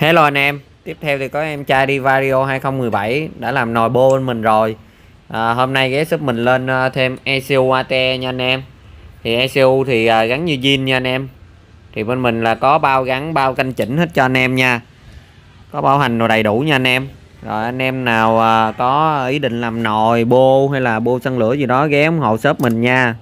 Hello anh em Tiếp theo thì có em trai đi Divario 2017 Đã làm nồi bô bên mình rồi à, Hôm nay ghé giúp mình lên à, thêm ECU AT nha anh em Thì ECU thì à, gắn như zin nha anh em Thì bên mình là có bao gắn bao canh chỉnh hết cho anh em nha Có bảo hành đồ đầy đủ nha anh em Rồi anh em nào à, có ý định làm nồi bô hay là bô xăng lửa gì đó ghé ủng hộ shop mình nha